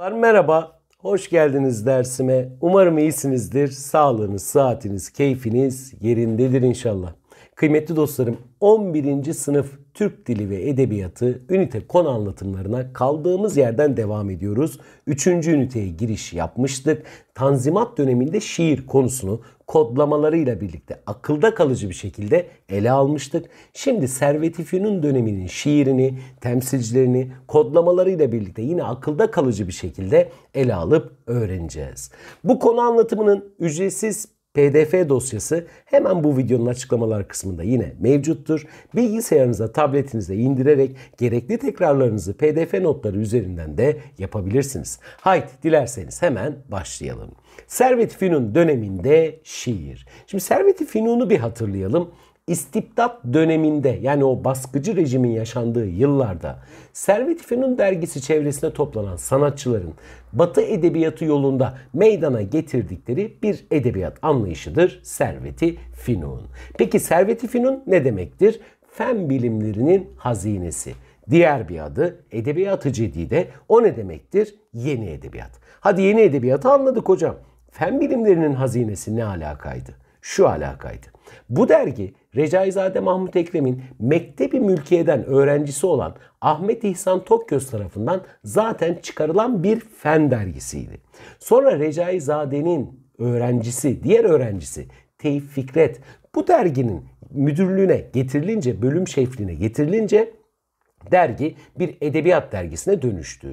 Merhaba, hoş geldiniz dersime. Umarım iyisinizdir. Sağlığınız, saatiniz, keyfiniz yerindedir inşallah. Kıymetli dostlarım, 11. sınıf Türk Dili ve Edebiyatı ünite konu anlatımlarına kaldığımız yerden devam ediyoruz. Üçüncü üniteye giriş yapmıştık. Tanzimat döneminde şiir konusunu kodlamalarıyla birlikte akılda kalıcı bir şekilde ele almıştık. Şimdi Servet-i döneminin şiirini, temsilcilerini kodlamalarıyla birlikte yine akılda kalıcı bir şekilde ele alıp öğreneceğiz. Bu konu anlatımının ücretsiz PDF dosyası hemen bu videonun açıklamalar kısmında yine mevcuttur. Bilgisayarınıza, tabletinize indirerek gerekli tekrarlarınızı PDF notları üzerinden de yapabilirsiniz. Haydi dilerseniz hemen başlayalım. Servet-i Fünun döneminde şiir. Şimdi Servet-i Fünun'u bir hatırlayalım. İstibdat döneminde yani o baskıcı rejimin yaşandığı yıllarda Servet İfe'nin dergisi çevresine toplanan sanatçıların Batı edebiyatı yolunda meydana getirdikleri bir edebiyat anlayışıdır Serveti Finun. Peki Serveti Finun ne demektir? Fen bilimlerinin hazinesi. Diğer bir adı edebiyatı cedide. O ne demektir? Yeni edebiyat. Hadi yeni edebiyatı anladık hocam. Fen bilimlerinin hazinesi ne alakaydı? Şu alakaydı. Bu dergi Recaizade Mahmut Ekrem'in Mektebi Mülkiye'den öğrencisi olan Ahmet İhsan Tokyos tarafından zaten çıkarılan bir fen dergisiydi. Sonra Recaizade'nin öğrencisi, diğer öğrencisi Tevfik Fikret bu derginin müdürlüğüne getirilince, bölüm şefliğine getirilince dergi bir edebiyat dergisine dönüştü.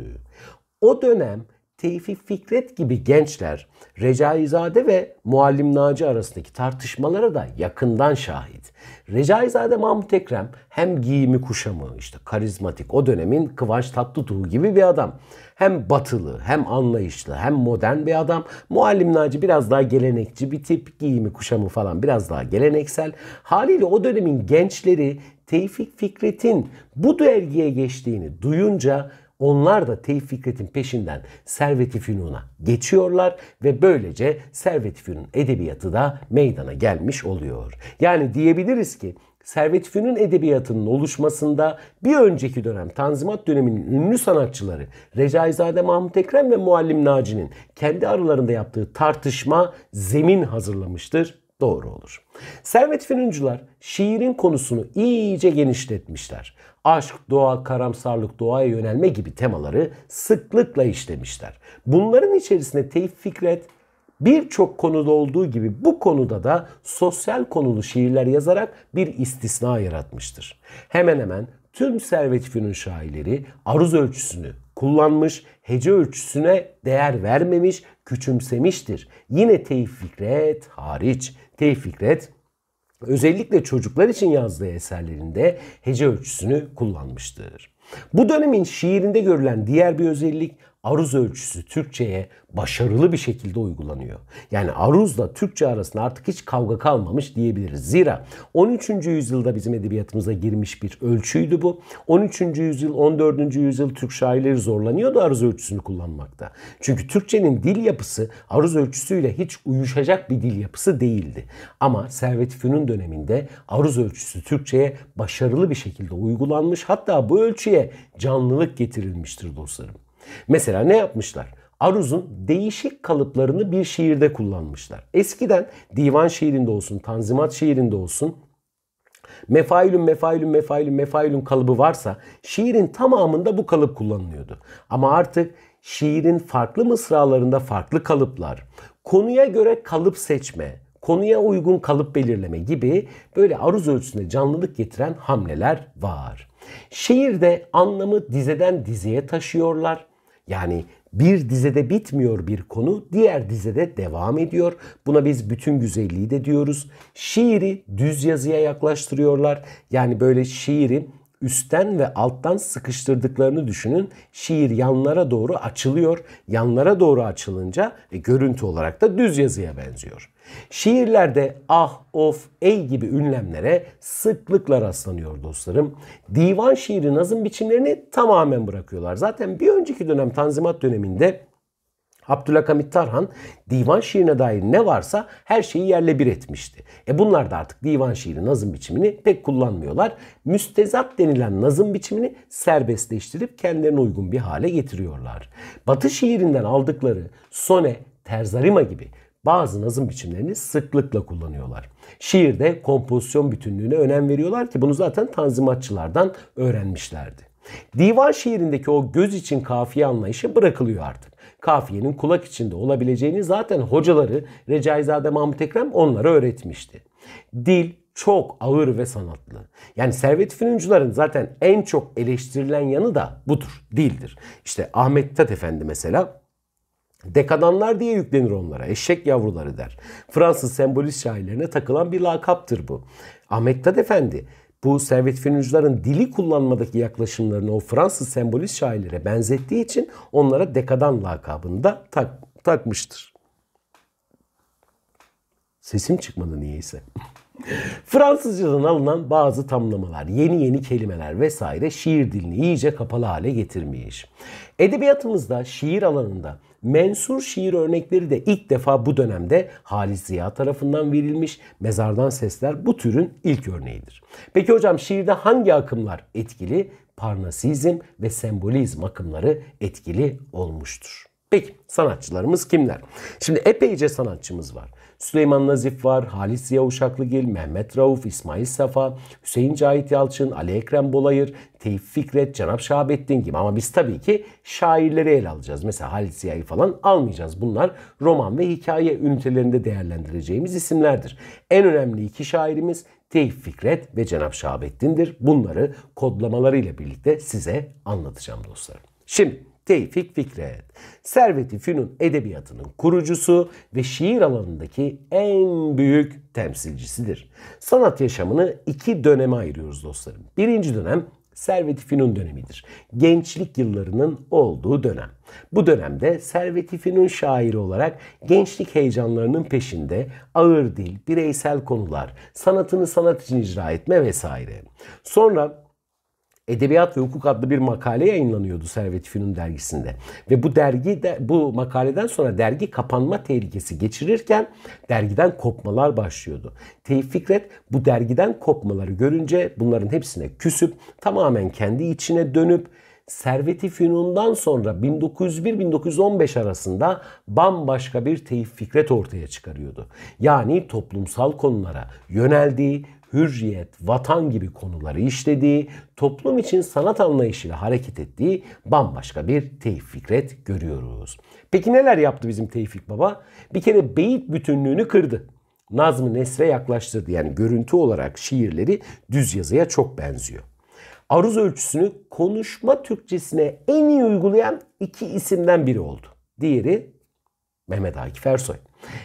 O dönem Tevfik Fikret gibi gençler Recaizade ve Muallim Naci arasındaki tartışmalara da yakından şahit. Recaizade Mahmut Ekrem hem giyimi kuşamı işte karizmatik o dönemin Kıvanç Tatlıtuğ gibi bir adam. Hem batılı hem anlayışlı hem modern bir adam. Muallim Naci biraz daha gelenekçi bir tip giyimi kuşamı falan biraz daha geleneksel. Haliyle o dönemin gençleri Tevfik Fikret'in bu dergiye geçtiğini duyunca onlar da Tevfik Fikret'in peşinden Servet-i Fünun'a geçiyorlar ve böylece Servet-i Fünun edebiyatı da meydana gelmiş oluyor. Yani diyebiliriz ki Servet Fünun edebiyatının oluşmasında bir önceki dönem Tanzimat döneminin ünlü sanatçıları Recaizade Mahmut Ekrem ve Muallim Naci'nin kendi aralarında yaptığı tartışma zemin hazırlamıştır doğru olur. Servet Fünuncular şiirin konusunu iyice genişletmişler. Aşk, doğa, karamsarlık, doğaya yönelme gibi temaları sıklıkla işlemişler. Bunların içerisinde Tevfik Fikret birçok konuda olduğu gibi bu konuda da sosyal konulu şiirler yazarak bir istisna yaratmıştır. Hemen hemen tüm Servet Fünun şairleri aruz ölçüsünü kullanmış, hece ölçüsüne değer vermemiş, küçümsemiştir. Yine Tevfik Fikret hariç Tevfik Fikret özellikle çocuklar için yazdığı eserlerinde hece ölçüsünü kullanmıştır. Bu dönemin şiirinde görülen diğer bir özellik aruz ölçüsü Türkçe'ye başarılı bir şekilde uygulanıyor. Yani aruzla Türkçe arasında artık hiç kavga kalmamış diyebiliriz. Zira 13. yüzyılda bizim edebiyatımıza girmiş bir ölçüydü bu. 13. yüzyıl, 14. yüzyıl Türk şairleri zorlanıyordu aruz ölçüsünü kullanmakta. Çünkü Türkçenin dil yapısı aruz ölçüsüyle hiç uyuşacak bir dil yapısı değildi. Ama Servet Fünun döneminde aruz ölçüsü Türkçe'ye başarılı bir şekilde uygulanmış. Hatta bu ölçüye canlılık getirilmiştir dostlarım. Mesela ne yapmışlar? Aruz'un değişik kalıplarını bir şiirde kullanmışlar. Eskiden divan şiirinde olsun, tanzimat şiirinde olsun Mefailün mefailün mefailün mefailün kalıbı varsa şiirin tamamında bu kalıp kullanılıyordu. Ama artık şiirin farklı mısralarında farklı kalıplar, konuya göre kalıp seçme, konuya uygun kalıp belirleme gibi böyle aruz ölçüsünde canlılık getiren hamleler var. Şiirde anlamı dizeden dizeye taşıyorlar. Yani bir dizede bitmiyor bir konu, diğer dizede devam ediyor. Buna biz bütün güzelliği de diyoruz. Şiiri düz yazıya yaklaştırıyorlar. Yani böyle şiirin üstten ve alttan sıkıştırdıklarını düşünün. Şiir yanlara doğru açılıyor. Yanlara doğru açılınca ve görüntü olarak da düz yazıya benziyor. Şiirlerde ah, of, ey gibi ünlemlere sıklıkla rastlanıyor dostlarım. Divan şiiri nazım biçimlerini tamamen bırakıyorlar. Zaten bir önceki dönem Tanzimat döneminde Abdülhakamit Tarhan divan şiirine dair ne varsa her şeyi yerle bir etmişti. E bunlar da artık divan şiiri nazım biçimini pek kullanmıyorlar. Müstezat denilen nazım biçimini serbestleştirip kendilerine uygun bir hale getiriyorlar. Batı şiirinden aldıkları sone, terzarima gibi bazı nazım biçimlerini sıklıkla kullanıyorlar. Şiirde kompozisyon bütünlüğüne önem veriyorlar ki bunu zaten tanzimatçılardan öğrenmişlerdi. Divan şiirindeki o göz için kafiye anlayışı bırakılıyor artık kafiyenin kulak içinde olabileceğini zaten hocaları Recaizade Mahmut Ekrem onlara öğretmişti. Dil çok ağır ve sanatlı. Yani Servet Fünuncuların zaten en çok eleştirilen yanı da budur, dildir. İşte Ahmet Tat Efendi mesela Dekadanlar diye yüklenir onlara. Eşek yavruları der. Fransız sembolist şairlerine takılan bir lakaptır bu. Ahmet Tad Efendi bu Servet Fünuncuların dili kullanmadaki yaklaşımlarını o Fransız sembolist şairlere benzettiği için onlara dekadan lakabını da tak, takmıştır. Sesim çıkmadı niyeyse. Fransızcadan alınan bazı tamlamalar, yeni yeni kelimeler vesaire şiir dilini iyice kapalı hale getirmiş. Edebiyatımızda şiir alanında Mensur şiir örnekleri de ilk defa bu dönemde Halis Ziya tarafından verilmiş. Mezardan Sesler bu türün ilk örneğidir. Peki hocam şiirde hangi akımlar etkili? Parnasizm ve sembolizm akımları etkili olmuştur. Peki sanatçılarımız kimler? Şimdi epeyce sanatçımız var. Süleyman Nazif var, Halis Ziya Uşaklıgil, Mehmet Rauf, İsmail Safa, Hüseyin Cahit Yalçın, Ali Ekrem Bolayır, Tevfik Fikret, Cenap Şahabettin gibi. Ama biz tabii ki şairleri ele alacağız. Mesela Halis Ziya'yı falan almayacağız. Bunlar roman ve hikaye ünitelerinde değerlendireceğimiz isimlerdir. En önemli iki şairimiz Tevfik Fikret ve Cenap Şahabettin'dir. Bunları kodlamalarıyla birlikte size anlatacağım dostlarım. Şimdi Tevfik Fikret. Servet-i Fünun edebiyatının kurucusu ve şiir alanındaki en büyük temsilcisidir. Sanat yaşamını iki döneme ayırıyoruz dostlarım. Birinci dönem Servet-i Fünun dönemidir. Gençlik yıllarının olduğu dönem. Bu dönemde Servet-i Fünun şairi olarak gençlik heyecanlarının peşinde ağır dil, bireysel konular, sanatını sanat için icra etme vesaire. Sonra Edebiyat ve Hukuk adlı bir makale yayınlanıyordu Servet Fünun dergisinde. Ve bu dergi de, bu makaleden sonra dergi kapanma tehlikesi geçirirken dergiden kopmalar başlıyordu. Tevfik Fikret bu dergiden kopmaları görünce bunların hepsine küsüp tamamen kendi içine dönüp Servet-i Fünun'dan sonra 1901-1915 arasında bambaşka bir Tevfik Fikret ortaya çıkarıyordu. Yani toplumsal konulara yöneldiği hürriyet, vatan gibi konuları işlediği, toplum için sanat anlayışıyla hareket ettiği bambaşka bir Tevfik Fikret görüyoruz. Peki neler yaptı bizim Tevfik Baba? Bir kere beyit bütünlüğünü kırdı. Nazım Nesre yaklaştırdı. Yani görüntü olarak şiirleri düz yazıya çok benziyor. Aruz ölçüsünü konuşma Türkçesine en iyi uygulayan iki isimden biri oldu. Diğeri Mehmet Akif Ersoy.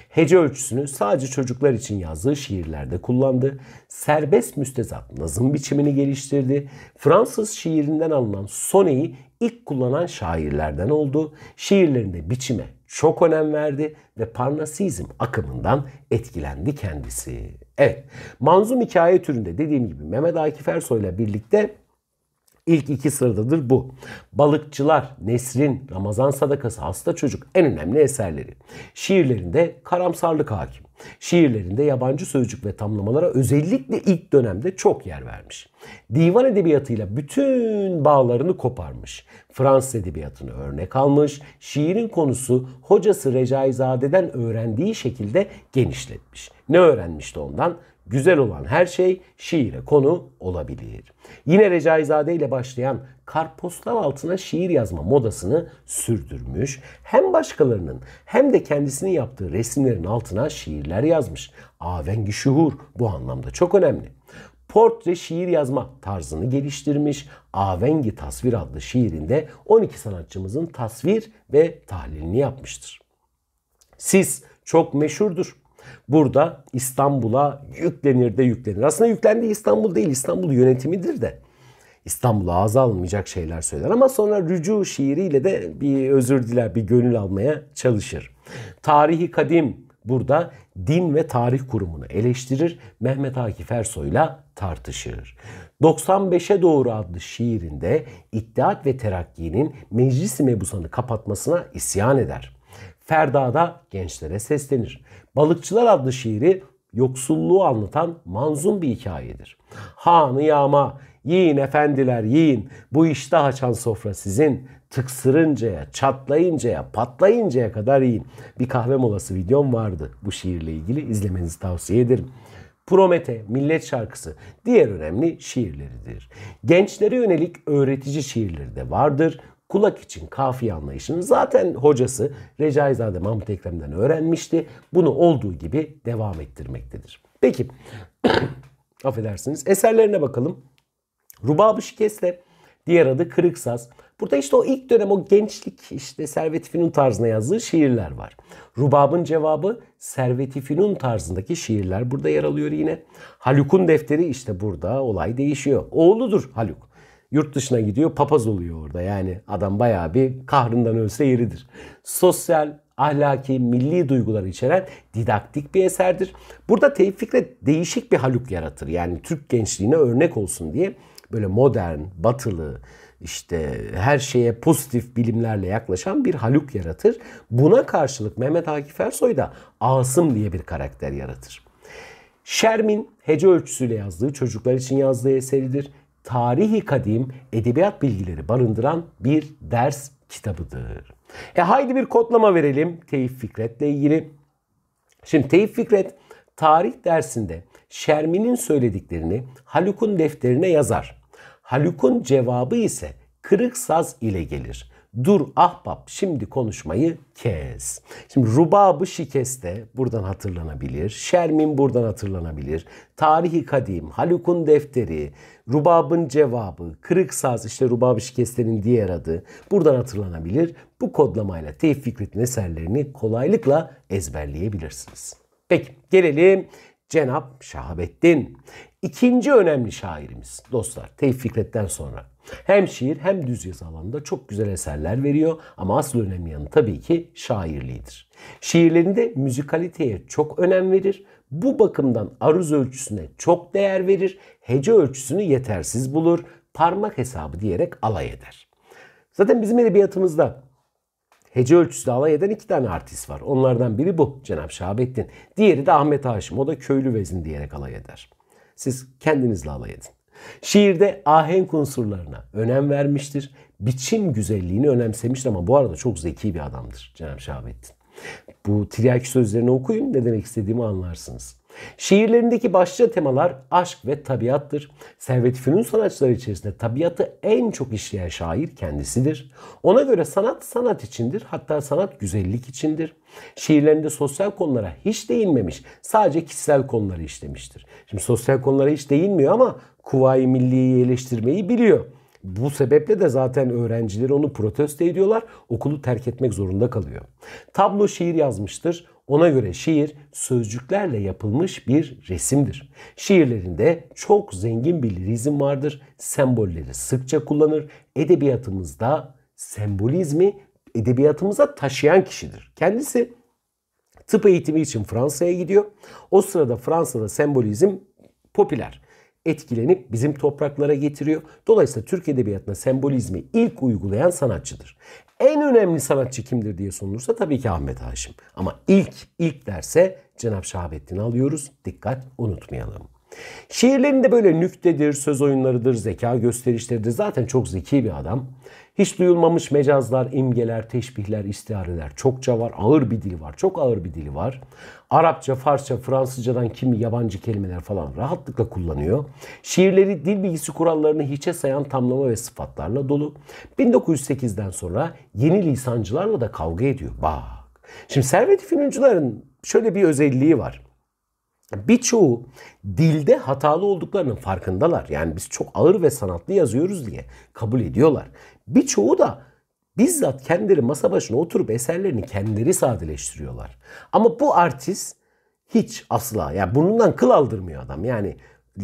Hece ölçüsünü sadece çocuklar için yazdığı şiirlerde kullandı. Serbest müstezat nazım biçimini geliştirdi. Fransız şiirinden alınan soneyi ilk kullanan şairlerden oldu. Şiirlerinde biçime çok önem verdi ve Parnasizm akımından etkilendi kendisi. Evet, manzum hikaye türünde dediğim gibi Mehmet Akif Ersoy ile birlikte İlk iki sıradadır bu. Balıkçılar, Nesrin, Ramazan Sadakası, Hasta Çocuk en önemli eserleri. Şiirlerinde karamsarlık hakim. Şiirlerinde yabancı sözcük ve tamlamalara özellikle ilk dönemde çok yer vermiş. Divan edebiyatıyla bütün bağlarını koparmış. Fransız edebiyatını örnek almış. Şiirin konusu hocası Recaizade'den öğrendiği şekilde genişletmiş. Ne öğrenmişti ondan? Güzel olan her şey şiire konu olabilir. Yine Recaizade ile başlayan kartpostal altına şiir yazma modasını sürdürmüş. Hem başkalarının hem de kendisinin yaptığı resimlerin altına şiirler yazmış. Avengi şuhur bu anlamda çok önemli. Portre şiir yazma tarzını geliştirmiş. Avengi Tasvir adlı şiirinde 12 sanatçımızın tasvir ve tahlilini yapmıştır. Siz çok meşhurdur. Burada İstanbul'a yüklenir de yüklenir. Aslında yüklendiği İstanbul değil, İstanbul yönetimidir de. İstanbul'a ağza alınmayacak şeyler söyler ama sonra rücu şiiriyle de bir özür diler, bir gönül almaya çalışır. Tarihi kadim burada din ve tarih kurumunu eleştirir, Mehmet Akif Ersoy'la tartışır. 95'e doğru adlı şiirinde İttihat ve Terakki'nin meclis mebusanı kapatmasına isyan eder. Ferda'da gençlere seslenir. Balıkçılar adlı şiiri yoksulluğu anlatan manzum bir hikayedir. Hanı yağma, yiyin efendiler yiyin, bu iştah açan sofra sizin, tıksırıncaya, çatlayıncaya, patlayıncaya kadar yiyin. Bir kahve molası videom vardı bu şiirle ilgili izlemenizi tavsiye ederim. Promete, Millet Şarkısı diğer önemli şiirleridir. Gençlere yönelik öğretici şiirleri de vardır kulak için kafi anlayışını zaten hocası Recaizade Mahmut Ekrem'den öğrenmişti. Bunu olduğu gibi devam ettirmektedir. Peki affedersiniz eserlerine bakalım. Rubab-ı Şikesle diğer adı Kırık Burada işte o ilk dönem o gençlik işte Servet-i Fünun tarzına yazdığı şiirler var. Rubab'ın cevabı Servet-i Fünun tarzındaki şiirler burada yer alıyor yine. Haluk'un defteri işte burada olay değişiyor. Oğludur Haluk. Yurt dışına gidiyor papaz oluyor orada. Yani adam bayağı bir kahrından ölse yeridir. Sosyal, ahlaki, milli duyguları içeren didaktik bir eserdir. Burada Tevfik değişik bir haluk yaratır. Yani Türk gençliğine örnek olsun diye böyle modern, batılı, işte her şeye pozitif bilimlerle yaklaşan bir haluk yaratır. Buna karşılık Mehmet Akif Ersoy da Asım diye bir karakter yaratır. Şermin hece ölçüsüyle yazdığı, çocuklar için yazdığı eseridir tarihi kadim edebiyat bilgileri barındıran bir ders kitabıdır. E haydi bir kodlama verelim Teyif Fikret'le ilgili. Şimdi Teyif Fikret tarih dersinde Şermin'in söylediklerini Haluk'un defterine yazar. Haluk'un cevabı ise kırık saz ile gelir. Dur ahbap şimdi konuşmayı kes. Şimdi rubabı şikeste buradan hatırlanabilir. Şermin buradan hatırlanabilir. Tarihi kadim, Haluk'un defteri, rubabın cevabı, kırık saz işte rubabı şikestenin diğer adı buradan hatırlanabilir. Bu kodlamayla Tevfik Fikret'in eserlerini kolaylıkla ezberleyebilirsiniz. Peki gelelim Cenap Şahabettin. İkinci önemli şairimiz dostlar Tevfik Fikret'ten sonra hem şiir hem düz yazı alanında çok güzel eserler veriyor ama asıl önemli yanı tabii ki şairliğidir. Şiirlerinde müzikaliteye çok önem verir. Bu bakımdan aruz ölçüsüne çok değer verir. Hece ölçüsünü yetersiz bulur. Parmak hesabı diyerek alay eder. Zaten bizim edebiyatımızda hece ölçüsü alay eden iki tane artist var. Onlardan biri bu cenab Şahabettin. Diğeri de Ahmet Haşim. O da köylü vezin diyerek alay eder. Siz kendinizle alay edin. Şiirde ahenk unsurlarına önem vermiştir. Biçim güzelliğini önemsemiştir ama bu arada çok zeki bir adamdır Cenab-ı Şahabettin. Bu Tiryaki sözlerini okuyun ne demek istediğimi anlarsınız. Şiirlerindeki başlıca temalar aşk ve tabiattır. Servet Fünun sanatçıları içerisinde tabiatı en çok işleyen şair kendisidir. Ona göre sanat sanat içindir. Hatta sanat güzellik içindir. Şiirlerinde sosyal konulara hiç değinmemiş. Sadece kişisel konuları işlemiştir. Şimdi sosyal konulara hiç değinmiyor ama Kuvayi Milliye'yi eleştirmeyi biliyor. Bu sebeple de zaten öğrencileri onu protesto ediyorlar. Okulu terk etmek zorunda kalıyor. Tablo şiir yazmıştır. Ona göre şiir sözcüklerle yapılmış bir resimdir. Şiirlerinde çok zengin bir lirizm vardır. Sembolleri sıkça kullanır. Edebiyatımızda sembolizmi edebiyatımıza taşıyan kişidir. Kendisi tıp eğitimi için Fransa'ya gidiyor. O sırada Fransa'da sembolizm popüler etkilenip bizim topraklara getiriyor. Dolayısıyla Türk Edebiyatı'na sembolizmi ilk uygulayan sanatçıdır. En önemli sanatçı kimdir diye sorulursa tabii ki Ahmet Haşim. Ama ilk, ilk derse Cenab-ı Şahabettin'i alıyoruz. Dikkat unutmayalım. Şiirlerinde böyle nüktedir, söz oyunlarıdır, zeka gösterişleridir. Zaten çok zeki bir adam. Hiç duyulmamış mecazlar, imgeler, teşbihler, istihareler çokça var. Ağır bir dili var. Çok ağır bir dili var. Arapça, Farsça, Fransızcadan kimi yabancı kelimeler falan rahatlıkla kullanıyor. Şiirleri dil bilgisi kurallarını hiçe sayan tamlama ve sıfatlarla dolu. 1908'den sonra yeni lisancılarla da kavga ediyor. Bak. Şimdi Servet-i şöyle bir özelliği var. Birçoğu dilde hatalı olduklarının farkındalar. Yani biz çok ağır ve sanatlı yazıyoruz diye kabul ediyorlar. Birçoğu da bizzat kendileri masa başına oturup eserlerini kendileri sadeleştiriyorlar. Ama bu artist hiç asla yani bundan kıl aldırmıyor adam. Yani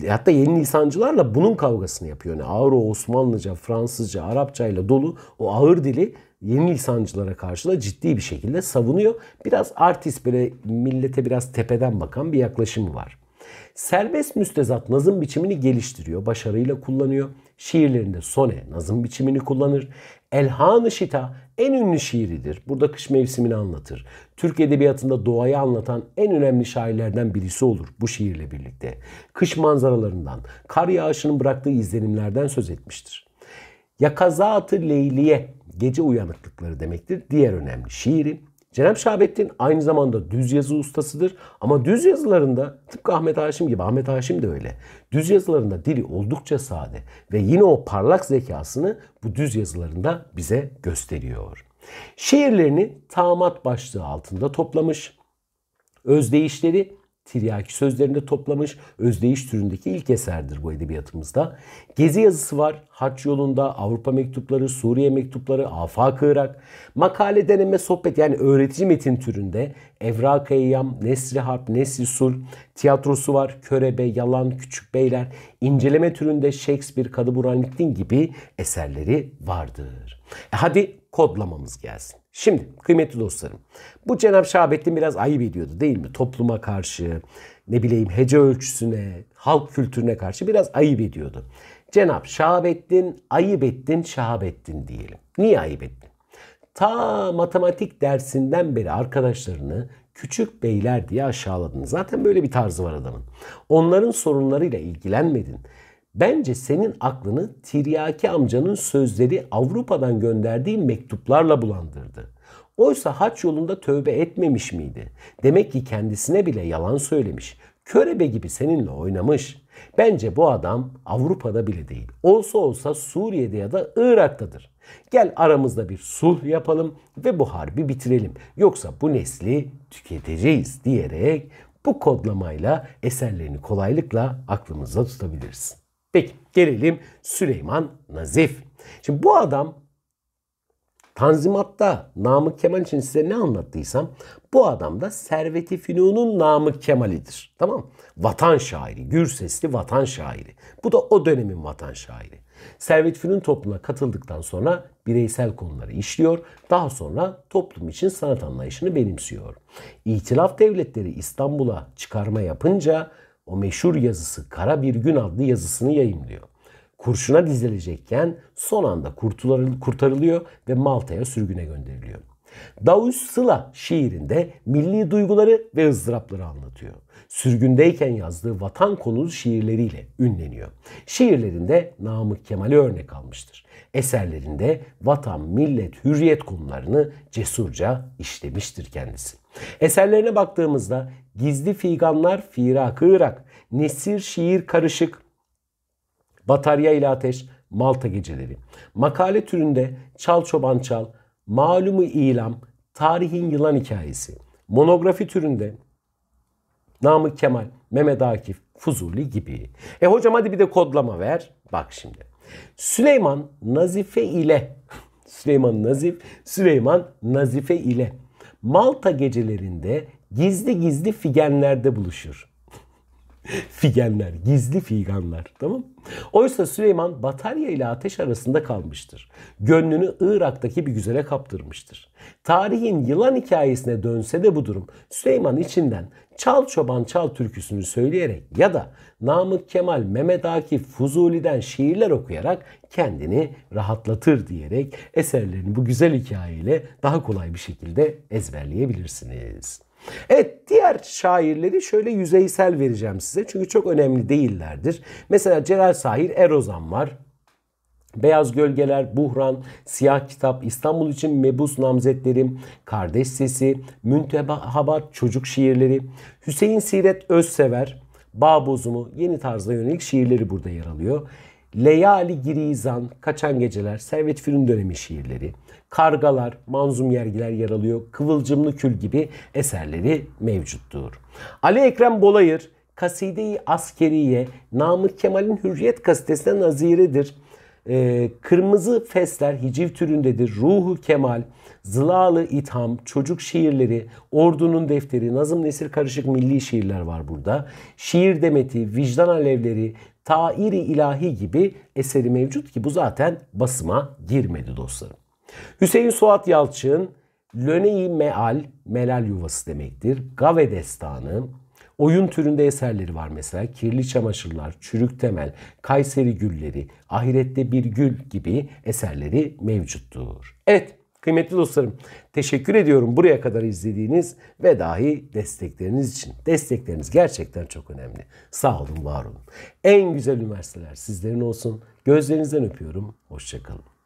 hatta yeni lisancılarla bunun kavgasını yapıyor. Yani ağır o Osmanlıca, Fransızca, Arapça ile dolu o ağır dili yeni lisancılara karşı da ciddi bir şekilde savunuyor. Biraz artist böyle millete biraz tepeden bakan bir yaklaşımı var. Serbest müstezat nazım biçimini geliştiriyor, başarıyla kullanıyor. Şiirlerinde sone nazım biçimini kullanır. Elhan-ı Şita en ünlü şiiridir. Burada kış mevsimini anlatır. Türk edebiyatında doğayı anlatan en önemli şairlerden birisi olur bu şiirle birlikte. Kış manzaralarından, kar yağışının bıraktığı izlenimlerden söz etmiştir. Yakazatı Leyliye gece uyanıklıkları demektir. Diğer önemli şiiri. Cenab-ı Şahabettin aynı zamanda düz yazı ustasıdır ama düz yazılarında tıpkı Ahmet Haşim gibi Ahmet Haşim de öyle. Düz yazılarında dili oldukça sade ve yine o parlak zekasını bu düz yazılarında bize gösteriyor. Şiirlerini tamat başlığı altında toplamış. Özdeyişleri tiryaki sözlerinde toplamış özdeyiş türündeki ilk eserdir bu edebiyatımızda. Gezi yazısı var. Haç yolunda, Avrupa mektupları, Suriye mektupları, Afak Irak, makale deneme sohbet yani öğretici metin türünde Evrak Eyyam, Nesri Harp, Nesri Sul, tiyatrosu var, Körebe, Yalan, Küçük Beyler, inceleme türünde Shakespeare, kadı Littin gibi eserleri vardır. E hadi kodlamamız gelsin. Şimdi kıymetli dostlarım bu Cenab-ı Şahabettin biraz ayıp ediyordu değil mi? Topluma karşı ne bileyim hece ölçüsüne, halk kültürüne karşı biraz ayıp ediyordu. Cenab-ı Şahabettin ayıp ettin Şahabettin diyelim. Niye ayıp ettin? Ta matematik dersinden beri arkadaşlarını küçük beyler diye aşağıladın. Zaten böyle bir tarzı var adamın. Onların sorunlarıyla ilgilenmedin. Bence senin aklını Tiryaki amcanın sözleri Avrupa'dan gönderdiği mektuplarla bulandırdı. Oysa haç yolunda tövbe etmemiş miydi? Demek ki kendisine bile yalan söylemiş. Körebe gibi seninle oynamış. Bence bu adam Avrupa'da bile değil. Olsa olsa Suriye'de ya da Irak'tadır. Gel aramızda bir sulh yapalım ve bu harbi bitirelim. Yoksa bu nesli tüketeceğiz diyerek bu kodlamayla eserlerini kolaylıkla aklımızda tutabilirsin. Peki gelelim Süleyman Nazif. Şimdi bu adam Tanzimat'ta Namık Kemal için size ne anlattıysam bu adam da Servet-i Fünun'un Namık Kemal'idir. Tamam Vatan şairi, gür sesli vatan şairi. Bu da o dönemin vatan şairi. Servet Fünun topluma katıldıktan sonra bireysel konuları işliyor. Daha sonra toplum için sanat anlayışını benimsiyor. İtilaf devletleri İstanbul'a çıkarma yapınca o meşhur yazısı Kara Bir Gün adlı yazısını yayımlıyor. Kurşuna dizilecekken son anda kurtarılıyor ve Malta'ya sürgüne gönderiliyor. Davus Sıla şiirinde milli duyguları ve ızdırapları anlatıyor. Sürgündeyken yazdığı vatan konulu şiirleriyle ünleniyor. Şiirlerinde Namık Kemal'i örnek almıştır. Eserlerinde vatan, millet, hürriyet konularını cesurca işlemiştir kendisi. Eserlerine baktığımızda Gizli Figanlar Firak Irak, Nesir Şiir Karışık, Batarya ile Ateş, Malta Geceleri. Makale türünde Çal Çoban Çal, Malumu İlam, Tarihin Yılan Hikayesi, monografi türünde Namık Kemal, Mehmet Akif, Fuzuli gibi. E hocam hadi bir de kodlama ver. Bak şimdi. Süleyman Nazife ile Süleyman Nazif, Süleyman Nazife ile Malta gecelerinde gizli gizli figenlerde buluşur. figenler, gizli figanlar. Tamam Oysa Süleyman batarya ile ateş arasında kalmıştır. Gönlünü Irak'taki bir güzele kaptırmıştır. Tarihin yılan hikayesine dönse de bu durum Süleyman içinden Çal Çoban Çal türküsünü söyleyerek ya da Namık Kemal, Mehmet Akif, Fuzuli'den şiirler okuyarak kendini rahatlatır diyerek eserlerini bu güzel hikayeyle daha kolay bir şekilde ezberleyebilirsiniz. Evet Diğer şairleri şöyle yüzeysel vereceğim size. Çünkü çok önemli değillerdir. Mesela Celal Sahir Erozan var. Beyaz Gölgeler, Buhran, Siyah Kitap, İstanbul için Mebus Namzetlerim, Kardeş Sesi, Müntehabat Çocuk Şiirleri, Hüseyin Siret Özsever, Bağ Bozumu, Yeni tarzda Yönelik şiirleri burada yer alıyor. Leyali Girizan, Kaçan Geceler, Servet Fünun dönemi şiirleri, Kargalar, Manzum Yergiler yer alıyor, Kıvılcımlı Kül gibi eserleri mevcuttur. Ali Ekrem Bolayır, Kaside-i Askeriye, Namık Kemal'in Hürriyet gazetesine naziridir. E, kırmızı fesler hiciv türündedir. Ruhu kemal, zılalı itham, çocuk şiirleri, ordunun defteri, nazım nesir karışık milli şiirler var burada. Şiir demeti, vicdan alevleri, tairi ilahi gibi eseri mevcut ki bu zaten basıma girmedi dostlarım. Hüseyin Suat Yalçın Löneyi Meal, Melal Yuvası demektir. Gave Destanı, Oyun türünde eserleri var mesela. Kirli Çamaşırlar, Çürük Temel, Kayseri Gülleri, Ahirette Bir Gül gibi eserleri mevcuttur. Evet kıymetli dostlarım teşekkür ediyorum buraya kadar izlediğiniz ve dahi destekleriniz için. Destekleriniz gerçekten çok önemli. Sağ olun, var olun. En güzel üniversiteler sizlerin olsun. Gözlerinizden öpüyorum. Hoşçakalın.